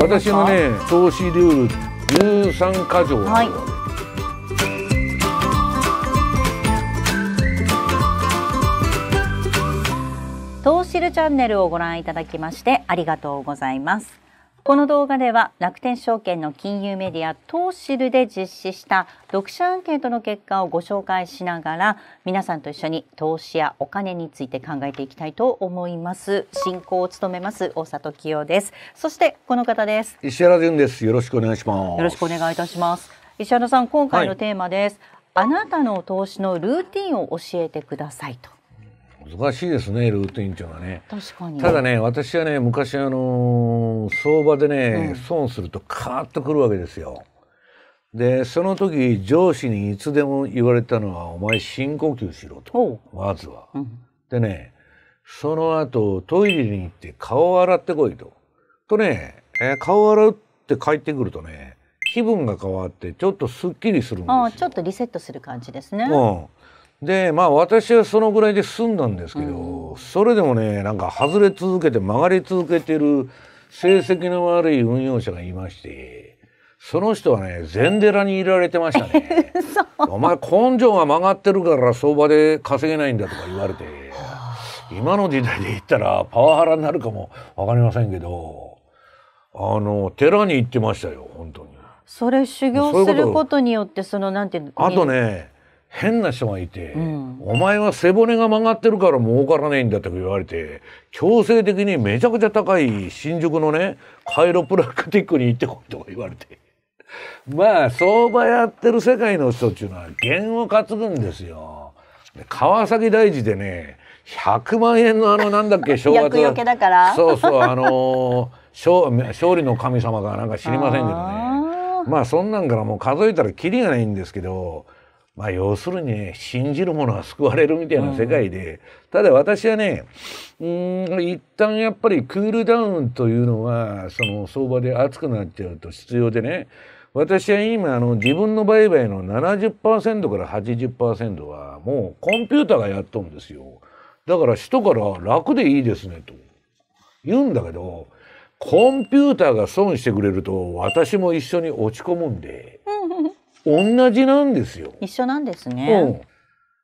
私のね投資ルール13か条、はい、投資ルチャンネルをご覧いただきましてありがとうございますこの動画では楽天証券の金融メディア投資ルで実施した読者アンケートの結果をご紹介しながら皆さんと一緒に投資やお金について考えていきたいと思います進行を務めます大里清ですそしてこの方です石原潤ですよろしくお願いしますよろしくお願いいたします石原さん今回のテーマです、はい、あなたの投資のルーティンを教えてくださいと難しいですねルート委員長はね確かにただね私はね昔あの相場でね、うん、損するとカーッとくるわけですよでその時上司にいつでも言われたのは「お前深呼吸しろと」とまずは、うん、でねその後トイレに行って顔を洗ってこいととね、えー、顔を洗うって帰ってくるとね気分が変わってちょっとすっきりするんですよあちょっとリセットする感じですねうんでまあ私はそのぐらいで済んだんですけど、それでもねなんか外れ続けて曲がり続けてる成績の悪い運用者がいましてその人はね禅寺にいられてましたね お前根性が曲がってるから相場で稼げないんだとか言われて今の時代で言ったらパワハラになるかも分かりませんけどあの寺に行ってましたよ本当に。それ修行することによってそのなんていうのあとね変な人がいて、うん、お前は背骨が曲がってるから儲からねえんだって言われて、強制的にめちゃくちゃ高い新宿のね、カイロプラクティックに行ってこいとか言われて。まあ、相場やってる世界の人っていうのは、弦を担ぐんですよ。川崎大事でね、100万円のあの、なんだっけ、正月。そうそう、あのー、勝利の神様かなんか知りませんけどね。まあ、そんなんからもう数えたらキリがないんですけど、まあ要するにね、信じる者は救われるみたいな世界で、ただ私はね、うん、一旦やっぱりクールダウンというのは、その相場で熱くなっちゃうと必要でね、私は今あの自分の売買の70%から80%はもうコンピューターがやっとるんですよ。だから人から楽でいいですねと言うんだけど、コンピューターが損してくれると私も一緒に落ち込むんで、同じなんですよ。一緒なんですね。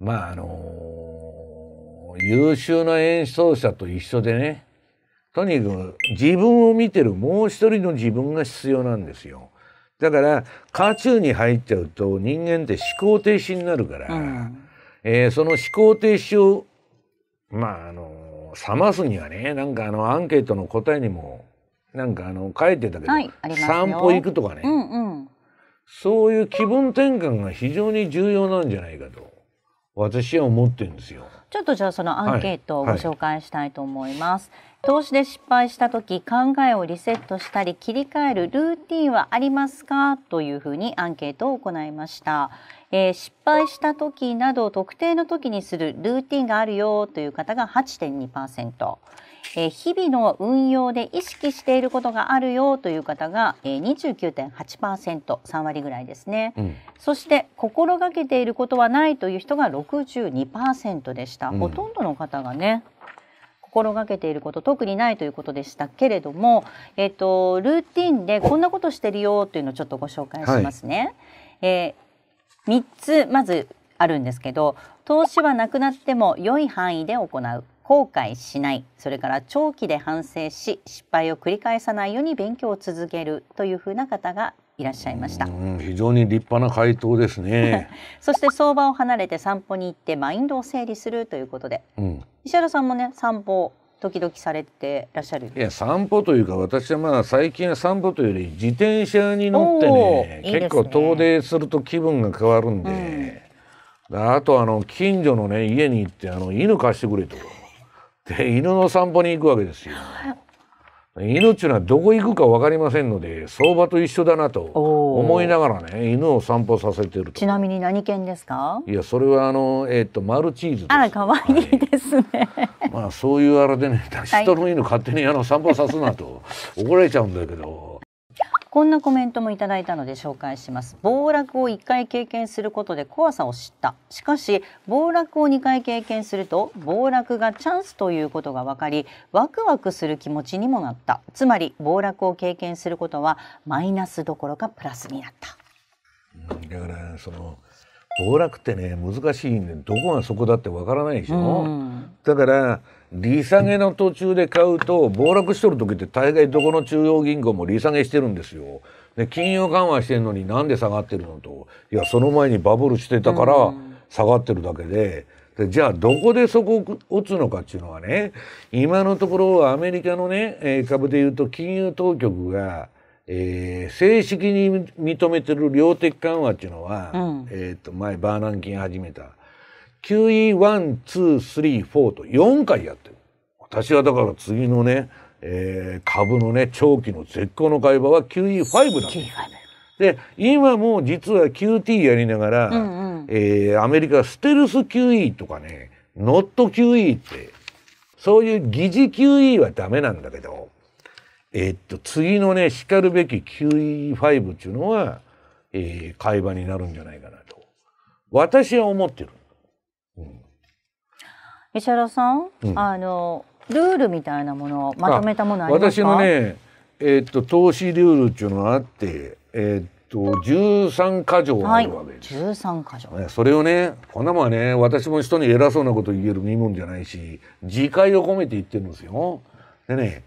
うん、まああのー、優秀な演奏者と一緒でねとにかく自分を見てるもう一人の自分が必要なんですよ。だから渦中に入っちゃうと人間って思考停止になるから、うん、えー、その思考停止をまああの冷ますにはねなんかあのアンケートの答えにもなんかあの書いてたけど、はい、散歩行くとかね、うんうん、そういう気分転換が非常に重要なんじゃないかと私は思ってるんですよ。ちょっとじゃあそのアンケートをご紹介したいと思います。はいはい、投資で失敗した時考えをリセットしたり切り替えるルーティンはありますかというふうにアンケートを行いました、えー、失敗した時など特定の時にするルーティンがあるよという方が8.2%。え日々の運用で意識していることがあるよという方が、え29.8%、3割ぐらいですね、うん、そして心がけていることはないという人が62%でした、うん、ほとんどの方がね心がけていること特にないということでしたけれども、えーと、ルーティンでこんなことしてるよというのをちょっとご紹介しますね。はい、えー、3つまずあるんですけど投資はなくなっても良い範囲で行う後悔しないそれから長期で反省し失敗を繰り返さないように勉強を続けるというふうな方がいらっしゃいました非常に立派な回答ですね そして相場を離れて散歩に行ってマインドを整理するということで、うん、石原さんもね散歩時々されてらっしゃるいや散歩というか私はまあ最近は散歩というより自転車に乗ってね、ね、結構遠出すると気分が変わるんで、うん、あとあの近所のね家に行ってあの犬貸してくれと。で犬の散歩に行くわけですよ。犬っていうのはどこ行くか分かりませんので相場と一緒だなと思いながらね犬を散歩させてるちなみに何犬ですかいやそれはあの、えー、っとマルチーズあら可愛いですね、はい、まあそういうあれでね人の犬勝手にあの散歩さすなと怒られちゃうんだけど、はいこんなコメントもいただいたので紹介します暴落を1回経験することで怖さを知ったしかし暴落を2回経験すると暴落がチャンスということが分かりワクワクする気持ちにもなったつまり暴落を経験することはマイナスどころかプラスになっただからその暴落ってね難しいんでどこがそこだってわからないでしょ、うん、だから利下げの途中で買うと暴落しとる時って大概どこの中央銀行も利下げしてるんですよ。で金融緩和してるのになんで下がってるのといやその前にバブルしてたから下がってるだけで。でじゃあどこでそこを打つのかっていうのはね今のところアメリカのね株でいうと金融当局がえー、正式に認めてる量的緩和っていうのは、うん、えっ、ー、と、前、バーナンキン始めた、QE1、2、3、4と4回やってる。私はだから次のね、えー、株のね、長期の絶好の買い場は QE5 なんで QE5。で、今も実は QT やりながら、うんうん、えー、アメリカステルス QE とかね、ノット QE って、そういう疑似 QE はダメなんだけど、えー、っと、次のね、しかるべき QE5 っていうのは、えー、会話になるんじゃないかなと。私は思ってる。うん、石原さん、うん、あの、ルールみたいなものをまとめたものありますか私のね、えー、っと、投資ルールっていうのがあって、えー、っと、13か条あるわけです。はい、13条、ね。それをね、こんなもんはね、私も人に偉そうなこと言える身もんじゃないし、自戒を込めて言ってるんですよ。でね、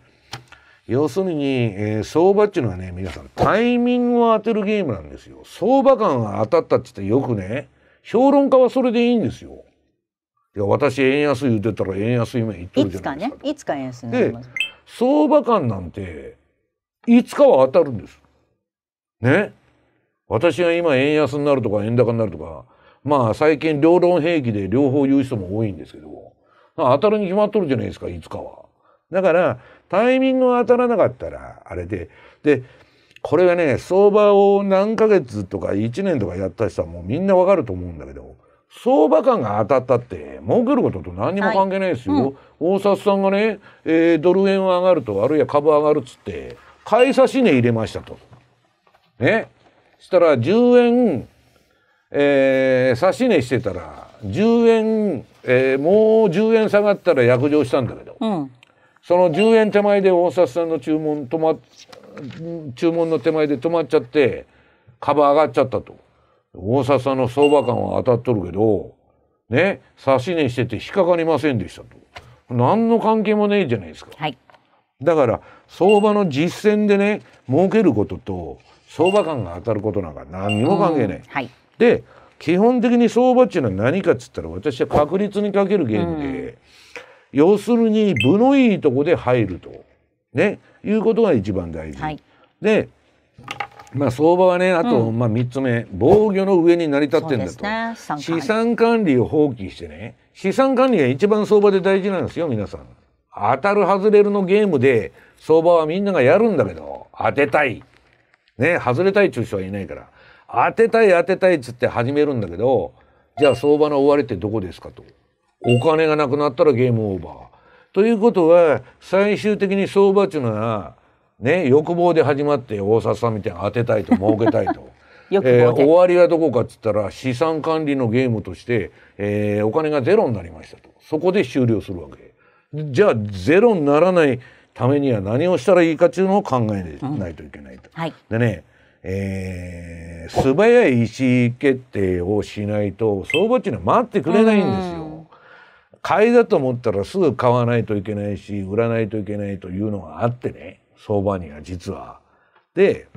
要するに、えー、相場っていうのはね、皆さん、タイミングを当てるゲームなんですよ。相場感が当たったって言ってよくね、評論家はそれでいいんですよ。いや、私、円安言ってたら円安今言ってるじゃないですか。いつかね、いつか円安になります。相場感なんて、いつかは当たるんです。ね。私が今円安になるとか円高になるとか、まあ最近両論兵器で両方言う人も多いんですけど、当たるに決まっとるじゃないですか、いつかは。だからタイミングが当たらなかったらあれででこれがね相場を何ヶ月とか1年とかやった人はもうみんなわかると思うんだけど相場感が当たったって儲けることと何にも関係ないですよ。はいうん、大札さんがね、えー、ドル円は上がるとあるいは株上がるっつって買い差し値入れましたと。ね。したら10円、えー、差し値してたら10円、えー、もう10円下がったら約定したんだけど、うん、その10円手前で大札さんの注文止まっ、注文の手前で止まっちゃって、株上がっちゃったと。大札さんの相場感は当たっとるけど、ね、差し値してて引っかかりませんでしたと。何の関係もねえじゃないですか。はい、だから、相場の実践でね、儲けることと、相場感が当たることなんか何にも関係ない。はい、で、基本的に相場っていうのは何かっつったら、私は確率にかけるゲームで、要するに部のいいとこで入ると、ね、いうことが一番大事。はい、でまあ、相場はねあと、まあ、3つ目、防御の上に成り立ってんだと、ね、資産管理を放棄してね資産管理が一番相場で大事なんですよ皆さん当たる外れるのゲームで相場はみんながやるんだけど当てたいね外れたい中てはいないから当てたい当てたいっつって始めるんだけどじゃあ相場の終わりってどこですかとお金がなくなったらゲームオーバー。ということは、最終的に相場っていうのは、ね、欲望で始まって大札さんみたいに当てたいと儲けたいと。えー、終わりはどこかっつったら資産管理のゲームとして、えー、お金がゼロになりましたとそこで終了するわけじゃあゼロにならないためには何をしたらいいかっていうのを考えないといけないと。うんはい、でね、えー、素早い意思決定をしないと相場っていうのは待ってくれないんですよ。買いだと思ったらすぐ買わないといけないし、売らないといけないというのがあってね、相場には実は。で、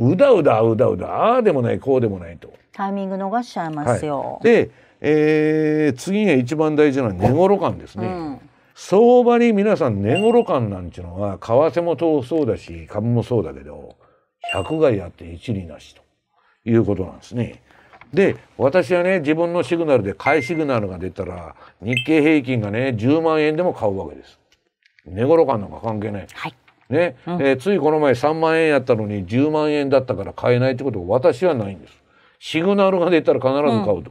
うだうだうだうだ、ああでもない、こうでもないと。タイミング逃しちゃいますよ。はい、で、えー、次が一番大事な値頃感ですね。うん相場に皆さん値頃感なんていうのは為替もそうだし株もそうだけど100害あって一理なしということなんですね。で私はね自分のシグナルで買いシグナルが出たら日経平均がね10万円でも買うわけです。寝頃感なんか関係ない。はいね、うん、えー、ついこの前3万円やったのに10万円だったから買えないってことは私はないんです。シグナルが出たら必ず買うと。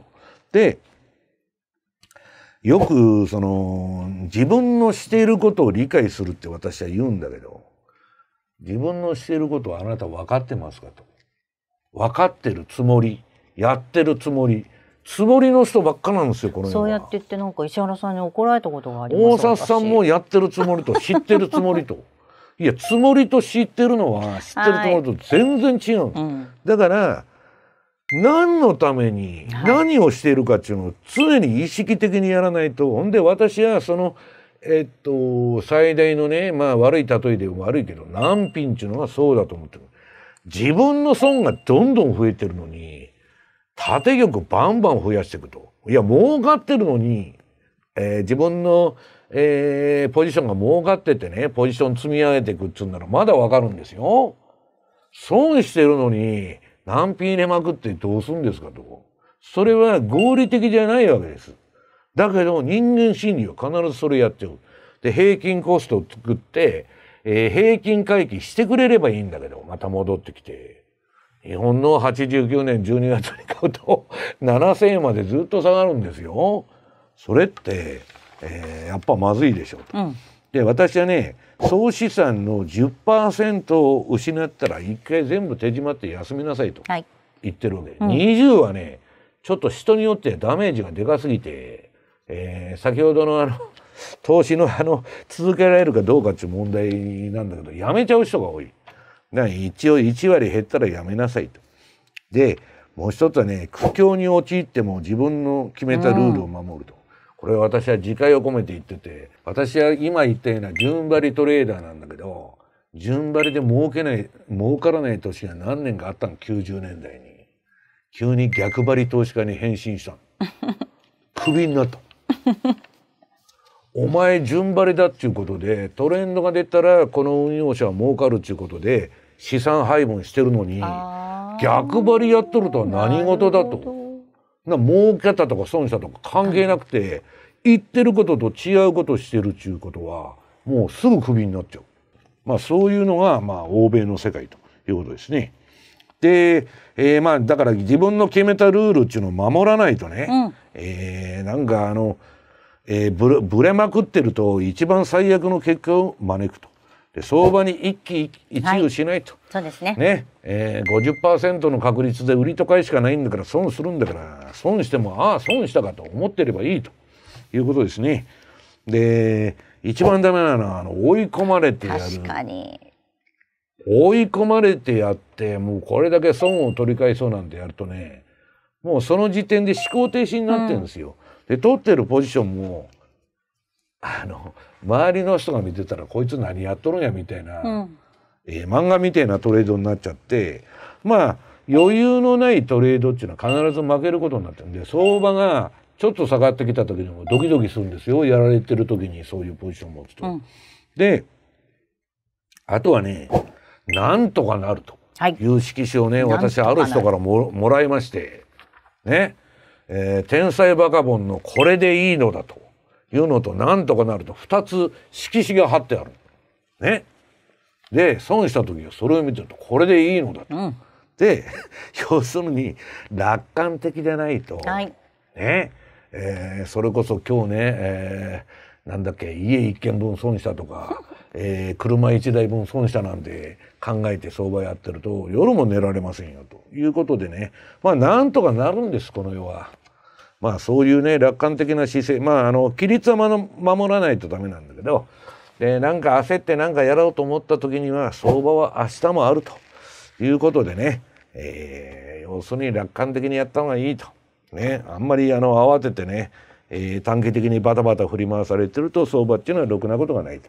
うん、で、よくその自分のしていることを理解するって私は言うんだけど、自分のしていることはあなた分かってますかと。分かってるつもり。やってるつもり。つもりの人ばっかなんですよこのそうやって言ってなんか石原さんに怒られたことがあります大札さんもやってるつもりと知ってるつもりと いやつもりと知ってるのは知ってるつもりと全然違う、はいだから何のために何をしているかっていうのを常に意識的にやらないと、ほんで私はそのえっと最大のねまあ悪い例えで悪いけど難品っていうのはそうだと思ってる自分の損がどんどん増えてるのに。縦玉バンバン増やしていくと。いや、儲かってるのに、えー、自分の、えー、ポジションが儲かっててね、ポジション積み上げていくっつうんならまだわかるんですよ。損してるのに、ピン入れまくってどうすんですかと。それは合理的じゃないわけです。だけど人間心理は必ずそれやっちゃう。で、平均コストを作って、えー、平均回帰してくれればいいんだけど、また戻ってきて。日本の89年12月に買うと7,000 円までずっと下がるんですよ。それって、えー、やっぱまずいでしょうと。うん、で私はね総資産の10%を失ったら一回全部手締まって休みなさいと言ってるわけで、はい、うん、20はねちょっと人によってダメージがでかすぎて、えー、先ほどのあの 投資のあの続けられるかどうかっていう問題なんだけどやめちゃう人が多い。ら一応1割減ったらやめなさいと。でもう一つはね苦境に陥っても自分の決めたルールを守ると。うん、これは私は自戒を込めて言ってて私は今言ったような順張りトレーダーなんだけど順張りで儲けない儲からない年が何年かあったの90年代に急に逆張り投資家に変身した クビになったお前順張りだっていうことでトレンドが出たらこの運用者は儲かるっていうことで資産配分してるのに逆張りやっとるとは何事だと。な儲けたとか損したとか関係なくて、言ってることと違うことしてるっていうことはもうすぐクビになっちゃう。まあそういうのがまあ欧米の世界ということですね。で、えー、まあだから自分の決めたルールっていうのを守らないとね、うん、えなんかあのえー、ぶぶれまくってると一番最悪の結果を招くと。で相場に一喜一憂しないと、はい、そうですねね、えー、50%の確率で売りと買いしかないんだから損するんだから損してもああ損したかと思ってればいいということですね。で一番ダメなのはあの追い込まれてやる確かに追い込まれてやってもうこれだけ損を取り返そうなんてやるとねもうその時点で思考停止になってるんですよ。うんで取ってるポジションもあの周りの人が見てたらこいつ何やっとるんやみたいな、うん、えー、漫画みたいなトレードになっちゃってまあ余裕のないトレードっていうのは必ず負けることになってるんで相場がちょっと下がってきた時でもドキドキするんですよやられてる時にそういうポジション持つと。うん、であとはねなんとかなるという色紙をね、はい、私ある人からももらいましてねえー、天才バカボンのこれでいいのだというのとなんとかなると2つ色紙が貼ってある。ね。で、損した時はそれを見てるとこれでいいのだと。うん、で、要するに楽観的でないと、はい、ね、えー、それこそ今日ね、えー、なんだっけ、家一軒分損したとか、えー、車一台分損したなんて考えて相場やってると夜も寝られませんよということでねまあなんとかなるんですこの世は。まあそういうね楽観的な姿勢まああの規律は守らないとダメなんだけどでなんか焦ってなんかやろうと思った時には相場は明日もあるということでね、えー、要するに楽観的にやった方がいいと。ね、あんまりあの慌ててね、えー、短期的にバタバタ振り回されてると相場っていうのはろくなことがないと。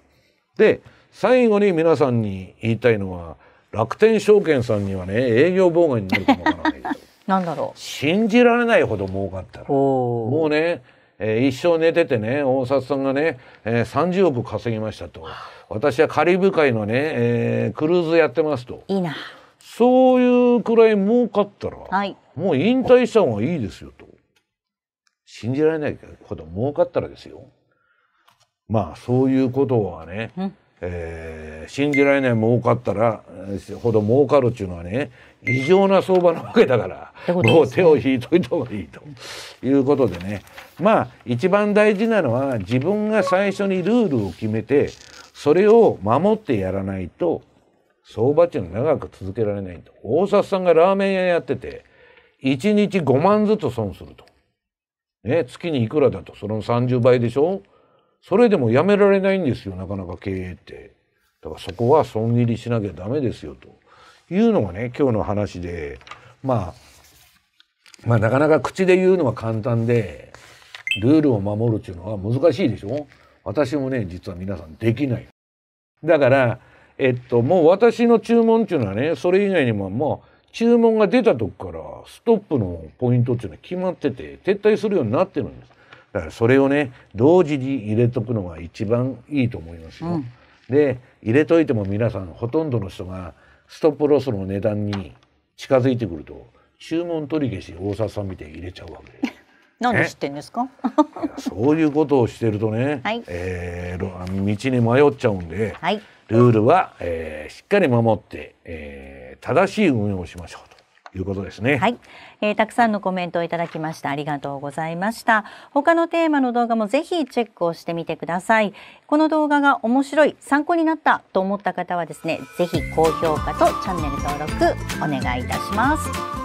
で最後に皆さんに言いたいのは楽天証券さんにはね営業妨害になるかもわからないと。なんだろう信じられないほど儲かったらもうねえー、一生寝ててね大札さんがね、えー、30億稼ぎましたと私はカリブ海のね、えー、クルーズやってますといいなそういうくらい儲かったら、はい、もう引退した方がいいですよと信じられないほど儲かったらですよまあそういうことはね、うんえー、信じられない儲かったらほど儲かるっていうのはね異常な相場なわけだから、ね、もう手を引いといた方がいいということでねまあ一番大事なのは自分が最初にルールを決めてそれを守ってやらないと相場っていうのは長く続けられないと大札さんがラーメン屋やってて1日5万ずつ損すると、ね、月にいくらだとその30倍でしょそれでもやめられないんですよ、なかなか経営って。だからそこは損切りしなきゃダメですよ、というのがね、今日の話で、まあ、まあなかなか口で言うのは簡単で、ルールを守るっていうのは難しいでしょ私もね、実は皆さんできない。だから、えっと、もう私の注文っていうのはね、それ以外にももう、注文が出たとこからストップのポイントっていうのは決まってて撤退するようになってるんです。だからそれをね同時に入れとくのが一番いいと思いますよ。うん、で入れといても皆さんほとんどの人がストップロスの値段に近づいてくると注文取り消し大沢さん見て入れちゃうわけです。なんで知ってんですかそういうことをしてるとね、はい、えー、道に迷っちゃうんで、はい、ルールは、えー、しっかり守って、えー、正しい運用をしましょう。いうことですね。はい、えー、たくさんのコメントをいただきました。ありがとうございました。他のテーマの動画もぜひチェックをしてみてください。この動画が面白い、参考になったと思った方はですね、ぜひ高評価とチャンネル登録お願いいたします。